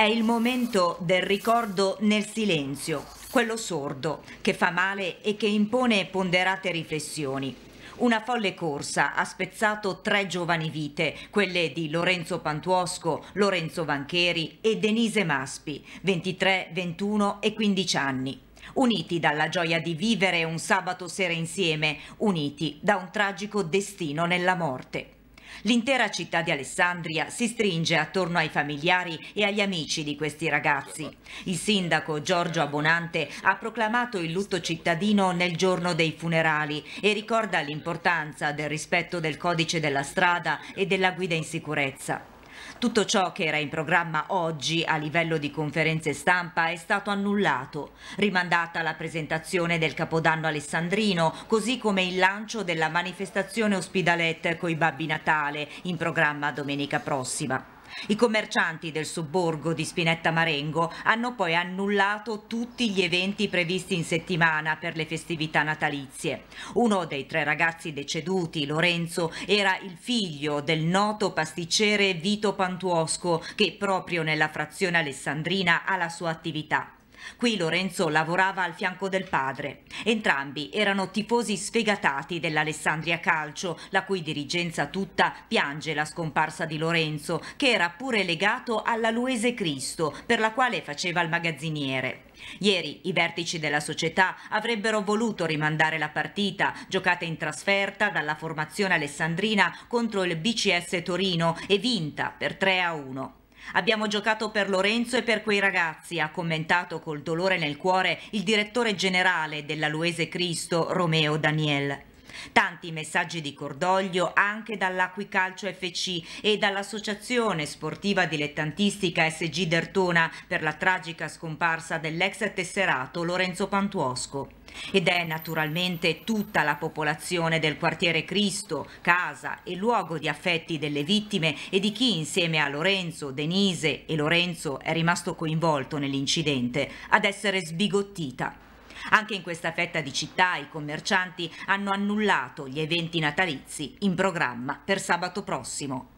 È il momento del ricordo nel silenzio, quello sordo, che fa male e che impone ponderate riflessioni. Una folle corsa ha spezzato tre giovani vite, quelle di Lorenzo Pantuosco, Lorenzo Vancheri e Denise Maspi, 23, 21 e 15 anni uniti dalla gioia di vivere un sabato sera insieme, uniti da un tragico destino nella morte. L'intera città di Alessandria si stringe attorno ai familiari e agli amici di questi ragazzi. Il sindaco Giorgio Abbonante ha proclamato il lutto cittadino nel giorno dei funerali e ricorda l'importanza del rispetto del codice della strada e della guida in sicurezza. Tutto ciò che era in programma oggi a livello di conferenze stampa è stato annullato, rimandata la presentazione del Capodanno alessandrino, così come il lancio della manifestazione ospidalette coi Babbi Natale in programma domenica prossima. I commercianti del sobborgo di Spinetta Marengo hanno poi annullato tutti gli eventi previsti in settimana per le festività natalizie. Uno dei tre ragazzi deceduti, Lorenzo, era il figlio del noto pasticcere Vito Pantuosco che proprio nella frazione alessandrina ha la sua attività. Qui Lorenzo lavorava al fianco del padre. Entrambi erano tifosi sfegatati dell'Alessandria Calcio, la cui dirigenza tutta piange la scomparsa di Lorenzo, che era pure legato alla Luese Cristo, per la quale faceva il magazziniere. Ieri i vertici della società avrebbero voluto rimandare la partita, giocata in trasferta dalla formazione alessandrina contro il BCS Torino e vinta per 3 a 1. Abbiamo giocato per Lorenzo e per quei ragazzi, ha commentato col dolore nel cuore il direttore generale dell'Aluese Cristo, Romeo Daniel. Tanti messaggi di cordoglio anche dall'Aquicalcio FC e dall'Associazione Sportiva Dilettantistica SG Dertona per la tragica scomparsa dell'ex tesserato Lorenzo Pantuosco. Ed è naturalmente tutta la popolazione del quartiere Cristo, casa e luogo di affetti delle vittime e di chi insieme a Lorenzo, Denise e Lorenzo è rimasto coinvolto nell'incidente ad essere sbigottita. Anche in questa fetta di città i commercianti hanno annullato gli eventi natalizi in programma per sabato prossimo.